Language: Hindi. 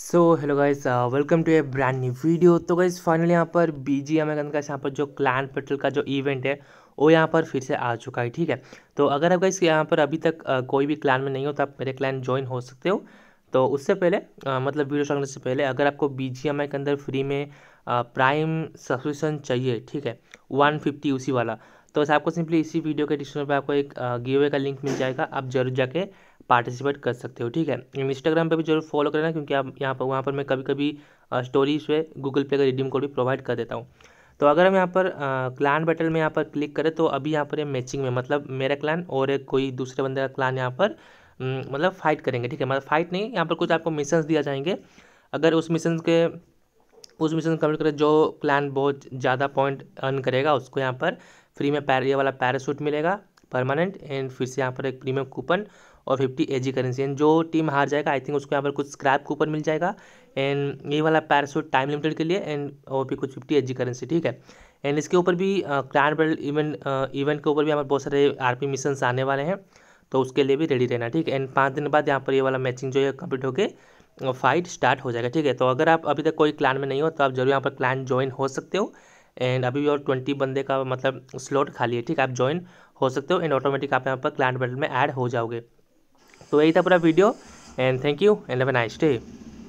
so hello guys welcome to a brand new video तो गाइज फाइनली यहाँ पर बी जी एम का यहाँ पर जो क्लान पेट्रोल का जो इवेंट है वो यहाँ पर फिर से आ चुका है ठीक है तो अगर आप गाइज यहाँ पर अभी तक आ, uh, कोई भी क्लान में नहीं हो तो आप मेरे क्लान ज्वाइन हो सकते हो तो उससे पहले आ, uh, मतलब वीडियो शॉर्ट करने से पहले अगर आपको बी जी एम आई के अंदर फ्री में आ, प्राइम सब्सक्रिप्शन चाहिए ठीक है वन फिफ्टी उसी वाला तो आपको सिंपली इसी वीडियो के डिस्क्रिप्शन पर आपको एक गिवे uh, का लिंक मिल जाएगा आप जरूर जाके पार्टिसिपेट कर सकते हो ठीक है इंस्टाग्राम पे भी जरूर फॉलो करना क्योंकि आप यहाँ पर वहाँ पर मैं कभी कभी स्टोरीज पे गूगल पे का रिडीम कोड भी प्रोवाइड कर देता हूँ तो अगर हम यहाँ पर क्लान बैटल में यहाँ पर क्लिक करें तो अभी यहाँ पर ये मैचिंग में मतलब मेरा क्लान और एक कोई दूसरे बंदे का क्लान यहाँ पर मतलब फाइट करेंगे ठीक है मतलब फाइट नहीं यहाँ पर कुछ आपको मिशन दिया जाएंगे अगर उस मिशन के उस मिशन कम्प्लीट करें जो क्लान बहुत ज़्यादा पॉइंट अर्न करेगा उसको यहाँ पर फ्री में पैर ये वाला पैराशूट मिलेगा परमानेंट एंड फिर से यहाँ पर एक प्रीमियम कूपन और फिफ्टी जी करेंसी एंड जो टीम हार जाएगा आई थिंक उसको यहाँ पर कुछ स्क्रैप कूपन मिल जाएगा एंड ये वाला पैरासूट टाइम लिमिटेड के लिए एंड और भी कुछ फिफ्टी जी करेंसी ठीक है एंड इसके ऊपर भी क्रांड बेल्ट इवेंट इवेंट के ऊपर भी यहाँ पर बहुत सारे आर पी आने वाले हैं तो उसके लिए भी रेडी रहना ठीक है एंड पाँच दिन बाद यहाँ पर ये वाला मैचिंग जो है कम्प्लीट होकर फाइट स्टार्ट हो जाएगा ठीक है तो अगर आप अभी तक कोई क्लान में नहीं हो तो आप जरूर यहाँ पर क्लान ज्वाइन हो सकते हो एंड अभी और ट्वेंटी बंदे का मतलब स्लॉट खाली है ठीक है आप ज्वाइन हो सकते हो एंड ऑटोमेटिक आप यहाँ पर क्लाइंट बैटल में ऐड हो जाओगे तो यही था पूरा video and thank you and have a nice day